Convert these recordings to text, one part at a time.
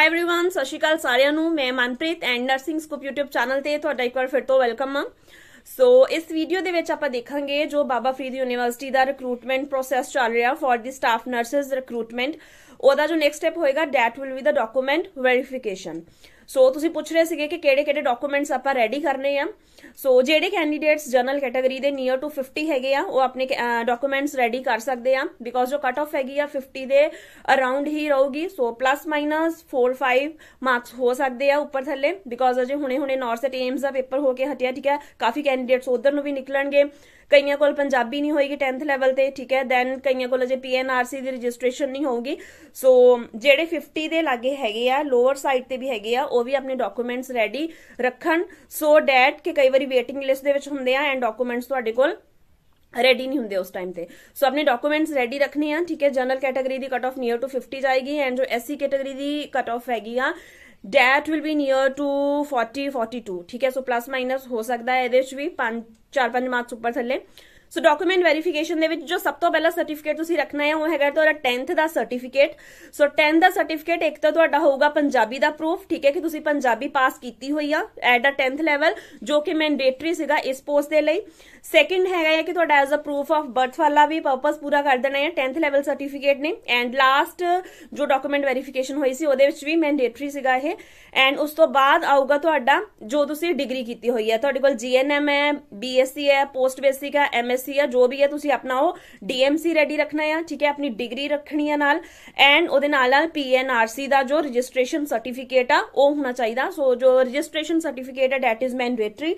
High everyone ਸਤਿ ਸ਼੍ਰੀ ਅਕਾਲ ਸਾਰਿਆਂ ਨੂੰ ਮੈਂ Manpreet and nursing scoop YouTube channel ਤੇ ਤੁਹਾਡਾ ਇੱਕ ਵਾਰ ਫਿਰ ਤੋਂ ਵੈਲਕਮ ਆ ਸੋ ਇਸ ਵੀਡੀਓ ਦੇ ਵਿੱਚ ਆਪਾਂ ਦੇਖਾਂਗੇ ਜੋ ਬਾਬਾ ਫਰੀਦ ਯੂਨੀਵਰਸਿਟੀ ਦਾ ਰਿਕਰੂਟਮੈਂਟ ਪ੍ਰੋਸੈਸ ਚੱਲ ਰਿਹਾ for the staff nurses recruitment ਉਹਦਾ ਜੋ ਨੈਕਸਟ ਸਟੈਪ ਹੋਏਗਾ that will be the document verification so ਤੁਸੀਂ ਪੁੱਛ ਰਹੇ ਸੀਗੇ ਕਿ ਕਿਹੜੇ-ਕਿਹੜੇ ਡਾਕੂਮੈਂਟਸ ਆਪਾਂ ਰੈਡੀ ਕਰਨੇ ਆ ਸੋ ਜਿਹੜੇ ਕੈਂਡੀਡੇਟਸ ਜਨਰਲ ਕੈਟਾਗਰੀ ਦੇ ਨੀਅਰ ਟੂ 50 ਹੈਗੇ ਆ ਉਹ ਆਪਣੇ ਡਾਕੂਮੈਂਟਸ ਰੈਡੀ ਕਰ ਸਕਦੇ ਆ ਬਿਕੋਜ਼ ਜੋ ਕਟ ਆਫ ਹੈਗੀ ਆ 50 ਦੇ ਅਰਾਊਂਡ ਹੀ ਰਹੂਗੀ ਸੋ ਪਲੱਸ ਮਾਈਨਸ 4 5 ਮਾਰਕਸ ਹੋ ਸਕਦੇ ਆ ਉੱਪਰ ਥੱਲੇ ਬਿਕੋਜ਼ ਅਜੇ ਹੁਣੇ-ਹੁਣੇ ਨੌਰਸਟ ਏਮਸ ਦਾ ਪੇਪਰ ਹੋ ਕੇ ਹਟਿਆ ਠੀਕ ਹੈ ਕਾਫੀ ਕੈਂਡੀਡੇਟਸ ਉਧਰ ਨੂੰ ਵੀ ਨਿਕਲਣਗੇ ਕਈਆਂ ਕੋਲ ਪੰਜਾਬੀ ਨਹੀਂ ਹੋਏਗੀ 10th ਲੈਵਲ ਤੇ ਠੀਕ ਹੈ ਦੈਨ ਕਈਆਂ ਕੋਲ ਅਜੇ ਪੀਐਨਆਰਸੀ ਦੀ ਰਜਿਸਟ੍ਰੇਸ਼ਨ ਨਹੀਂ ਹੋਊਗੀ ਸੋ ਜਿਹੜੇ 50 ਦੇ ਲਾਗੇ ਹੈਗੇ ਆ ਲੋਅਰ ਸਾਈਡ ਤੇ ਵੀ ਹੈਗੇ ਆ ਉਹ ਵੀ ਆਪਣੇ ਡਾਕੂਮੈਂਟਸ ਰੈਡੀ ਰੱਖਣ ਸੋ ਡੈਟ ਕਿ ਕਈ ਵਾਰੀ ਵੇਟਿੰਗ ਲਿਸਟ ਦੇ ਵਿੱਚ ਹੁੰਦੇ ਆ ਐਂਡ ਡਾਕੂਮੈਂਟਸ ਤੁਹਾਡੇ ਕੋਲ ਰੈਡੀ ਨਹੀਂ ਹੁੰਦੇ ਉਸ ਟਾਈਮ ਤੇ ਸੋ ਆਪਣੇ ਡਾਕੂਮੈਂਟਸ ਰੈਡੀ ਰੱਖਨੇ ਆ ਠੀਕ ਹੈ ਜਨਰਲ ਕੈਟਾਗਰੀ ਦੀ ਕਟ ਆਫ ਨੀਅਰ ਟੂ 50 ਜਾਏਗੀ ਐਂਡ ਜੋ ਐਸਸੀ ਕੈਟਾਗਰੀ ਦੀ ਕਟ ਆਫ ਹੈਗੀ ਆ that will be near to 40 42 ਠੀਕ ਹੈ ਸੋ ਪਲੱਸ ਮਾਈਨਸ ਹੋ ਸਕਦਾ ਹੈ ਇਹਦੇ ਵਿੱਚ ਵੀ 5 4 5 ਮਾਰਕਸ ਉੱਪਰ ਥੱਲੇ ਸੋ ਡਾਕੂਮੈਂਟ ਵੈਰੀਫਿਕੇਸ਼ਨ ਦੇ ਵਿੱਚ ਜੋ ਸਭ ਤੋਂ ਪਹਿਲਾ ਸਰਟੀਫਿਕੇਟ ਤੁਸੀਂ ਰੱਖਣਾ ਹੈ ਉਹ ਹੈਗਾ ਤੁਹਾਡਾ 10th ਦਾ ਸਰਟੀਫਿਕੇਟ ਸੋ 10th ਦਾ ਸਰਟੀਫਿਕੇਟ ਇੱਕ ਤਾਂ ਤੁਹਾਡਾ ਹੋਊਗਾ ਪੰਜਾਬੀ ਦਾ ਪ੍ਰੂਫ ਠੀਕ ਹੈ ਕਿ ਤੁਸੀਂ ਪੰਜਾਬੀ ਪਾਸ ਕੀਤੀ ਹੋਈ ਆ ਐਟ ਦਾ 10th ਲੈਵਲ ਜੋ ਕਿ ਮੈਂਡੇਟਰੀ ਸੀਗਾ ਇਸ ਪੋਸਟ ਦੇ ਲਈ ਸੈਕੰਡ ਹੈਗਾ ਹੈ ਕਿ ਤੁਹਾਡਾ as a proof of birth ਵਾਲਾ ਵੀ ਪਰਪਸ ਪੂਰਾ ਕਰ ਦੇਣਾ ਹੈ 10th ਲੈਵਲ ਸਰਟੀਫਿਕੇਟ ਨੇ ਐਂਡ ਲਾਸਟ ਜੋ ਡਾਕੂਮੈਂਟ ਵੈਰੀਫਿਕੇਸ਼ਨ ਹੋਈ ਸੀ ਉਹਦੇ ਵਿੱਚ ਵੀ ਮੈਂਡੇਟਰੀ ਸੀਗਾ ਇਹ ਐਂਡ ਉਸ ਤੋਂ ਬਾਅਦ ਆਊਗਾ ਤੁਹਾਡਾ ਜੋ ਤੁਸੀਂ ਡਿਗਰੀ ਕੀਤੀ ਹੋਈ ਹੈ ਤੁਹਾਡੇ ਕੋਲ ਜੀਐਨਐਮ ਹੈ ਬੀਐਸਸੀ ਹੈ ਪੋਸਟ ਬੇਸਿਕ ਹੈ ਐਮ ਐਮਐਸਸੀ ਆ ਜੋ ਵੀ ਹੈ ਤੁਸੀਂ ਆਪਣਾ ਉਹ ਡੀਐਮਸੀ ਰੈਡੀ ਰੱਖਣਾ ਆ ਠੀਕ ਹੈ ਆਪਣੀ ਡਿਗਰੀ ਰੱਖਣੀ ਆ ਨਾਲ ਐਂਡ ਉਹਦੇ ਨਾਲ ਨਾਲ ਪੀਐਨਆਰਸੀ ਦਾ ਜੋ ਰਜਿਸਟ੍ਰੇਸ਼ਨ ਸਰਟੀਫਿਕੇਟ ਆ ਉਹ ਹੋਣਾ ਚਾਹੀਦਾ ਸੋ ਜੋ ਰਜਿਸਟ੍ਰੇਸ਼ਨ ਸਰਟੀਫਿਕੇਟ ਹੈ ਦੈਟ ਇਜ਼ ਮੈਂਡੇਟਰੀ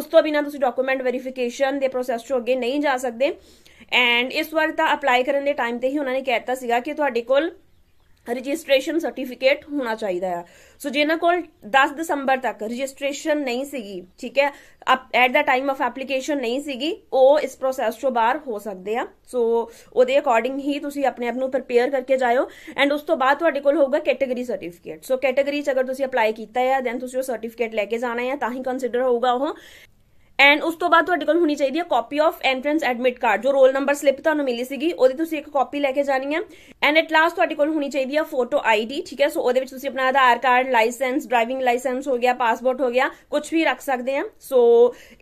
ਉਸ ਤੋਂ ਬਿਨਾ ਤੁਸੀਂ ਡਾਕੂਮੈਂਟ ਵੈਰੀਫਿਕੇਸ਼ਨ ਦੇ ਪ੍ਰੋਸੈਸ ਤੋਂ ਅੱਗੇ ਨਹੀਂ ਜਾ ਸਕਦੇ ਐਂਡ ਇਸ ਵਾਰ ਤਾਂ ਅਪਲਾਈ ਕਰਨ ਦੇ ਟਾਈਮ ਤੇ ਹੀ ਉਹਨਾਂ ਨੇ ਕਹਿ ਦਿੱਤਾ ਸੀਗਾ ਕਿ ਤੁਹਾਡੇ ਕੋਲ ਰਜਿਸਟ੍ਰੇਸ਼ਨ ਸਰਟੀਫਿਕੇਟ ਹੋਣਾ ਚਾਹੀਦਾ ਆ ਸੋ ਜਿਹਨਾਂ ਕੋਲ 10 ਦਸੰਬਰ ਤੱਕ ਰਜਿਸਟ੍ਰੇਸ਼ਨ ਨਹੀਂ ਸੀਗੀ ਠੀਕ ਹੈ at the time of application ਨਹੀਂ ਸੀਗੀ ਉਹ ਇਸ ਪ੍ਰੋਸੈਸ ਤੋਂ ਬਾਹਰ ਹੋ ਸਕਦੇ ਆ ਸੋ ਉਹਦੇ ਅਕੋਰਡਿੰਗ ਹੀ ਤੁਸੀਂ ਆਪਣੇ ਆਪ ਨੂੰ ਪ੍ਰਪੇਅਰ ਕਰਕੇ ਜਾਇਓ ਐਂਡ ਉਸ ਤੋਂ ਬਾਅਦ ਤੁਹਾਡੇ ਕੋਲ ਹੋਊਗਾ ਕੈਟਾਗਰੀ ਸਰਟੀਫਿਕੇਟ ਸੋ ਕੈਟਾਗਰੀ ਚ ਅਗਰ ਤੁਸੀਂ ਅਪਲਾਈ ਕੀਤਾ ਹੈ ਦੈਨ ਤੁਸੀਂ ਉਹ ਸਰਟੀਫਿਕੇਟ ਲੈ ਕੇ ਜਾਣਾ ਹੈ ਤਾਂ ਹੀ ਕਨਸਿਡਰ ਹੋਊਗਾ ਉਹ ਐਂਡ ਉਸ ਤੋਂ ਬਾਅਦ ਤੁਹਾਡੇ ਕੋਲ ਹੋਣੀ ਚਾਹੀਦੀ ਹੈ copy of entrance admit card ਜੋ ਰੋਲ ਨੰਬਰ ਸਲਿੱਪ ਤੁਹਾਨੂੰ ਮਿਲੀ ਸੀਗੀ ਉਹਦੀ ਤੁਸੀਂ ਇੱਕ ਕਾਪੀ ਲੈ ਕੇ ਜਾਣੀ ਹੈ ਐਂਡ ਐਟ ਲਾਸਟ ਤੁਹਾਡੇ ਕੋਲ ਹੋਣੀ ਚਾਹੀਦੀ ਹੈ ਫੋਟੋ ਆਈਡੀ ਠੀਕ ਹੈ ਸੋ ਉਹਦੇ ਵਿੱਚ ਤੁਸੀਂ ਆਪਣਾ Aadhaar card licence driving licence ਹੋ ਗਿਆ ਪਾਸਪੋਰਟ ਹੋ ਗਿਆ ਕੁਝ ਵੀ ਰੱਖ ਸਕਦੇ ਆ ਸੋ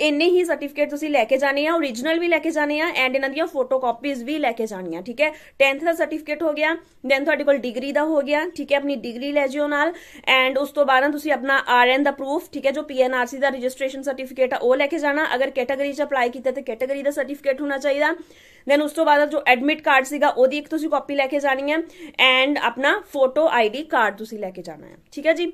ਇੰਨੇ ਹੀ ਸਰਟੀਫਿਕੇਟ ਤੁਸੀਂ ਲੈ ਕੇ ਜਾਣੇ ਆ origignal ਵੀ ਲੈ ਕੇ ਜਾਣੇ ਆ ਐਂਡ ਇਹਨਾਂ ਦੀਆਂ ਫੋਟੋ ਕਾਪੀਜ਼ ਵੀ ਲੈ ਕੇ ਜਾਣੀਆਂ ਠੀਕ ਹੈ 10th ਦਾ ਸਰਟੀਫਿਕੇਟ ਹੋ ਗਿਆ ਦੈਨ ਤੁਹਾਡੇ ਕੋਲ ਡਿਗਰੀ ਦਾ ਹੋ ਗਿਆ ਠੀਕ ਹੈ ਆਪਣੀ ਡਿਗਰੀ ਲੈ ਜਿਓ ਨਾਲ ਐਂਡ ਉਸ ਤੋਂ ਬਾਅਦ ਤੁਸੀਂ ਆਪਣਾ ਆਰਐਨ ਦਾ ਪ੍ਰੂਫ ਠੀਕ ਹੈ ਜੋ ਪੀਐਨਆਰਸੀ ਦਾ ਰਜਿਸਟ੍ਰੇਸ਼ਨ ਸਰਟੀਫਿਕੇਟ ਆ ਉਹ ਲੈ ਕੇ ਜਾਣਾ ਅਗਰ ਕੈਟਾਗਰੀ 'ਚ ਅਪਲਾਈ ਕੀਤਾ ਤੇ ਕੈਟਾਗਰੀ ਦਾ ਸਰਟੀਫਿਕੇਟ ਹੋਣਾ ਚਾਹੀਦਾ ਦੈਨ ਉਸ ਤੋਂ ਬਾਅਦ ਜੋ ਐਡਮਿਟ ਕਾਰਡ ਸੀਗਾ ਉਹਦੀ ਇੱਕ ਤੁਸੀਂ ਕਾਪੀ ਲੈ ਕੇ ਜਾਣੀ ਹੈ ਐਂਡ ਆਪਣਾ ਫੋਟੋ ਆਈਡੀ ਕਾਰਡ ਤੁਸੀਂ ਲੈ ਕੇ ਜਾਣਾ ਹੈ ਠੀਕ ਹੈ ਜੀ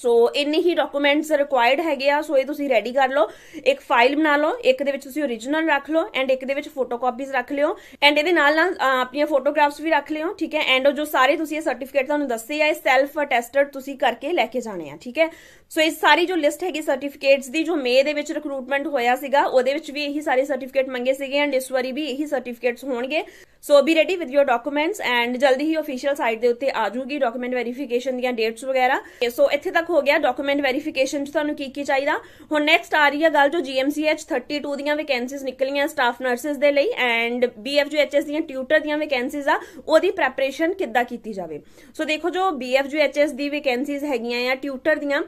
ਸੋ ਇੰਨੇ ਹੀ ਡਾਕੂਮੈਂਟਸ ਰਿਕੁਆਇਰਡ ਹੈਗੇ ਆ ਸੋ ਇਹ ਤੁਸੀਂ ਰੈਡੀ ਕਰ ਲਓ ਇੱਕ ਫਾਈਲ ਬਣਾ ਲਓ ਇੱਕ ਦੇ ਵਿੱਚ ਤੁਸੀਂ origignal ਰੱਖ ਲਓ ਐਂਡ ਇੱਕ ਦੇ ਵਿੱਚ ਫੋਟੋਕਾਪੀਜ਼ ਰੱਖ ਲਿਓ ਐਂਡ ਇਹਦੇ ਨਾਲ ਨਾਲ ਆਪਣੀਆਂ ਫੋਟੋਗ੍ਰਾਫਸ ਵੀ ਰੱਖ ਲਿਓ ਠੀਕ ਹੈ ਐਂਡ ਜੋ ਸਾਰੇ ਤੁਸੀਂ ਇਹ ਸਰਟੀਫਿਕੇਟ ਤੁਹਾਨੂੰ ਦੱਸੇ ਆ ਇਹ ਸੈਲਫ ਅਟੈਸਟਡ ਤੁਸੀਂ ਕਰਕੇ ਲੈ ਕੇ ਜਾਣੇ ਆ ਠੀਕ ਹੈ ਸੋ ਇਹ ਸਾਰੀ ਜੋ ਲਿਸਟ ਹੈਗੀ ਸਰਟੀਫਿਕੇਟਸ ਦੀ ਜੋ ਮੇ ਦੇ ਵਿੱਚ ਰਿਕਰੂਟਮੈਂਟ ਹੋਇਆ ਸੀਗਾ ਉਹਦੇ ਵਿੱਚ ਵੀ ਇਹੀ ਸਾਰੇ ਸਰਟੀਫਿਕੇਟ ਮੰਗੇ ਸੀਗੇ ਐਂਡ ਇਸ ਵਾਰੀ ਵੀ ਇਹੀ ਸਰਟੀਫਿਕੇਟਸ ਹੋਣਗੇ so be ready with your documents and ਜਲਦੀ ਹੀ ਅਫੀਸ਼ੀਅਲ ਸਾਈਟ ਦੇ ਉੱਤੇ ਆ ਜਾਊਗੀ ਡਾਕੂਮੈਂਟ ਵੈਰੀਫਿਕੇਸ਼ਨ ਦੀਆਂ ਡੇਟਸ ਵਗੈਰਾ ਸੋ ਇੱਥੇ ਤੱਕ ਹੋ ਗਿਆ ਡਾਕੂਮੈਂਟ ਵੈਰੀਫਿਕੇਸ਼ਨ 'ਚ ਤੁਹਾਨੂੰ ਕੀ ਕੀ ਚਾਹੀਦਾ ਹੁਣ ਨੈਕਸਟ ਆ ਰਹੀ ਹੈ ਗੱਲ ਜੋ ਜੀਐਮਸੀਐਚ 32 ਦੀਆਂ ਵੈਕੈਂਸੀਜ਼ ਨਿਕਲੀਆਂ ਸਟਾਫ ਨਰਸਸ ਦੇ ਲਈ ਐਂਡ ਬੀਐਫਜੀਐਚਐਸ ਦੀਆਂ ਟਿਊਟਰ ਦੀਆਂ ਵੈਕੈਂਸੀਜ਼ ਆ ਉਹਦੀ ਪ੍ਰੈਪਰੇਸ਼ਨ ਕਿੱਦਾਂ ਕੀਤੀ ਜਾਵੇ ਸੋ ਦੇਖੋ ਜੋ ਬੀਐਫਜੀਐਚਐਸ ਦੀ ਵੈਕੈਂਸੀਜ਼ ਹੈਗੀਆਂ ਆ ਟਿਊਟਰ ਦੀਆਂ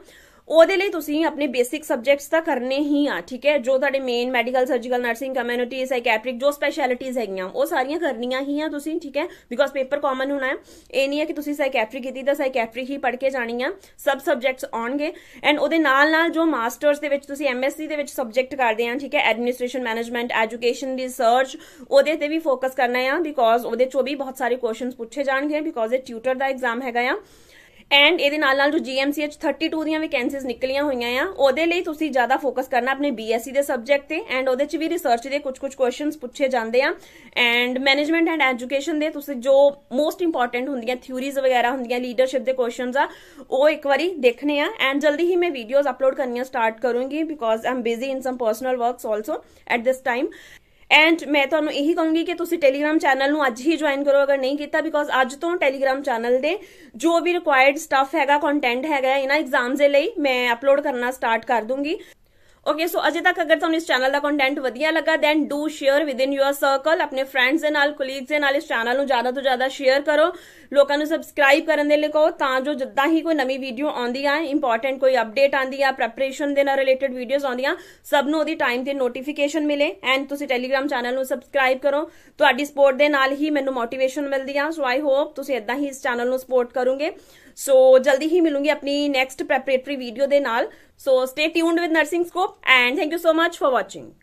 ਉਹਦੇ ਲਈ ਤੁਸੀਂ ਆਪਣੇ ਬੇਸਿਕ ਸਬਜੈਕਟਸ ਤਾਂ ਕਰਨੇ ਹੀ ਆ ਠੀਕ ਹੈ ਜੋ ਤੁਹਾਡੇ main medical surgical nursing community psychiatric ਜੋ ਸਪੈਸ਼ਲਿਟੀਜ਼ ਹੈਗੀਆਂ ਉਹ ਸਾਰੀਆਂ ਕਰਨੀਆਂ ਹੀ ਆ ਤੁਸੀਂ ਠੀਕ ਹੈ ਬਿਕੋਜ਼ ਪੇਪਰ ਕਾਮਨ ਹੋਣਾ ਹੈ ਇਹ ਨਹੀਂ ਹੈ ਕਿ ਤੁਸੀਂ ਸਾਈਕੈਟ੍ਰਿਕ ਕੀਤੀ ਤਾਂ ਸਾਈਕੈਟ੍ਰਿਕ ਹੀ ਪੜ੍ਹ ਕੇ ਜਾਣੀ ਆ ਸਬ ਸਬਜੈਕਟਸ ਆਉਣਗੇ ਐਂਡ ਉਹਦੇ ਨਾਲ ਨਾਲ ਜੋ ਮਾਸਟਰਸ ਦੇ ਵਿੱਚ ਤੁਸੀਂ ਐਮਐਸਸੀ ਦੇ ਵਿੱਚ ਸਬਜੈਕਟ ਕਰਦੇ ਆ ਠੀਕ ਹੈ ਐਡਮਿਨਿਸਟ੍ਰੇਸ਼ਨ ਮੈਨੇਜਮੈਂਟ ਐਜੂਕੇਸ਼ਨ ਰਿਸਰਚ ਉਹਦੇ ਤੇ ਵੀ ਫੋਕਸ ਕਰਨਾ ਆ ਬਿਕੋਜ਼ ਉਹਦੇ ਚੋਂ ਵੀ ਬਹੁਤ ਸਾਰੇ ਕੁਐਸਚਨਸ ਪੁੱਛੇ ਜਾਣਗੇ ਬਿਕੋਜ਼ ਇਹ ਟਿਊਟਰ ਦਾ ਐਗਜ਼ਾਮ ਹੈਗਾ ਆ ਐਂਡ ਇਹਦੇ ਨਾਲ ਨਾਲ ਜੋ ਜੀਐਮਸੀਐਚ 32 ਦੀਆਂ ਵੈਕੈਂਸੀਜ਼ ਨਿਕਲੀਆਂ ਹੋਈਆਂ ਆ ਉਹਦੇ ਲਈ ਤੁਸੀਂ ਜ਼ਿਆਦਾ ਫੋਕਸ ਕਰਨਾ ਆਪਣੇ ਬੀਐਸਸੀ e ਦੇ ਸਬਜੈਕਟ ਤੇ ਐਂਡ ਉਹਦੇ 'ਚ ਵੀ ਰਿਸਰਚ ਦੇ ਕੁਝ-ਕੁਝ ਕੁਐਸਚਨਸ ਪੁੱਛੇ ਜਾਂਦੇ ਆ ਐਂਡ ਮੈਨੇਜਮੈਂਟ ਐਂਡ ਐਜੂਕੇਸ਼ਨ ਦੇ ਤੁਸੀਂ ਜੋ ਮੋਸਟ ਇੰਪੋਰਟੈਂਟ ਹੁੰਦੀਆਂ ਥਿਊਰੀਜ਼ ਵਗੈਰਾ ਹੁੰਦੀਆਂ ਲੀਡਰਸ਼ਿਪ ਦੇ ਕੁਐਸਚਨਸ ਆ ਉਹ ਇੱਕ ਵਾਰੀ ਦੇਖਨੇ ਆ ਐਂਡ ਜਲਦੀ ਹੀ ਮੈਂ ਵੀਡੀਓਜ਼ ਅਪਲੋਡ ਕਰਨੀਆਂ ਸਟਾਰਟ ਕਰੂੰਗੀ because am busy in some personal works also at this time and ਮੈਂ ਤੁਹਾਨੂੰ ਇਹੀ ਕਹੂੰਗੀ ਕਿ ਤੁਸੀਂ ਟੈਲੀਗ੍ਰam ਚੈਨਲ ਨੂੰ ਅੱਜ ਹੀ ਜੁਆਇਨ ਕਰੋ ਅਗਰ ਨਹੀਂ ਕੀਤਾ ਬਿਕੋਜ਼ ਅੱਜ ਤੋਂ ਟੈਲੀਗ੍ਰam ਚੈਨਲ ਦੇ ਜੋ ਵੀ ਰਿਕੁਆਇਰਡ ਸਟੱਫ ਹੈਗਾ ਕੰਟੈਂਟ ਹੈਗਾ ਇਹਨਾਂ ਐਗਜ਼ਾਮਸ ਦੇ ਲਈ ਮੈਂ ਅਪਲੋਡ ਕਰਨਾ ਸਟਾਰਟ ਕਰ ਦੂੰਗੀ ਓਕੇ ਸੋ ਅਜੇ ਤੱਕ ਅਗਰ ਤੁਹਾਨੂੰ ਇਸ ਚੈਨਲ ਦਾ ਕੰਟੈਂਟ ਵਧੀਆ ਲੱਗਾ then do share with in your circle ਆਪਣੇ ਫਰੈਂਡਸ ਦੇ ਨਾਲ ਕੋਲੀਗਸ ਦੇ ਨਾਲ ਇਸ ਚੈਨਲ ਨੂੰ ਜ਼ਿਆਦਾ ਤੋਂ ਜ਼ਿਆਦਾ ਸ਼ੇਅਰ ਕਰੋ ਲੋਕਾਂ ਨੂੰ ਸਬਸਕ੍ਰਾਈਬ ਕਰਨ ਦੇ ਲਈ ਕਹੋ ਤਾਂ ਜੋ ਜਿੱਦਾਂ ਹੀ ਕੋਈ ਨਵੀਂ ਵੀਡੀਓ ਆਉਂਦੀ ਆ ਇੰਪੋਰਟੈਂਟ ਕੋਈ ਅਪਡੇਟ ਆਉਂਦੀ ਆ ਪ੍ਰੈਪਰੇਸ਼ਨ ਦੇ ਨਾਲ ਰਿਲੇਟਡ ਵੀਡੀਓਜ਼ ਆਉਂਦੀਆਂ ਸਭ ਨੂੰ ਉਹਦੀ ਟਾਈਮ ਤੇ ਨੋਟੀਫਿਕੇਸ਼ਨ ਮਿਲੇ ਐਂਡ ਤੁਸੀਂ ਟੈਲੀਗ੍ਰam ਚੈਨਲ ਨੂੰ ਸਬਸਕ੍ਰਾਈਬ ਕਰੋ ਤੁਹਾਡੀ ਸਪੋਰਟ ਦੇ ਨਾਲ ਹੀ ਮੈਨੂੰ ਮੋਟੀਵੇਸ਼ਨ ਮਿਲਦੀ ਆ ਸੋ ਆਈ ਹੋਪ ਤੁਸੀਂ ਇਦਾਂ ਹੀ ਇਸ ਚੈਨਲ ਨੂੰ ਸਪੋਰਟ ਕਰੋਗੇ ਸੋ ਜਲਦੀ ਹੀ ਮਿਲੂੰਗੀ ਆਪਣੀ ਨੈਕਸਟ ਪ੍ਰੈਪਰੇਟਰੀ ਵੀਡੀਓ ਦੇ ਨਾਲ So stay tuned with Nursing Scope and thank you so much for watching.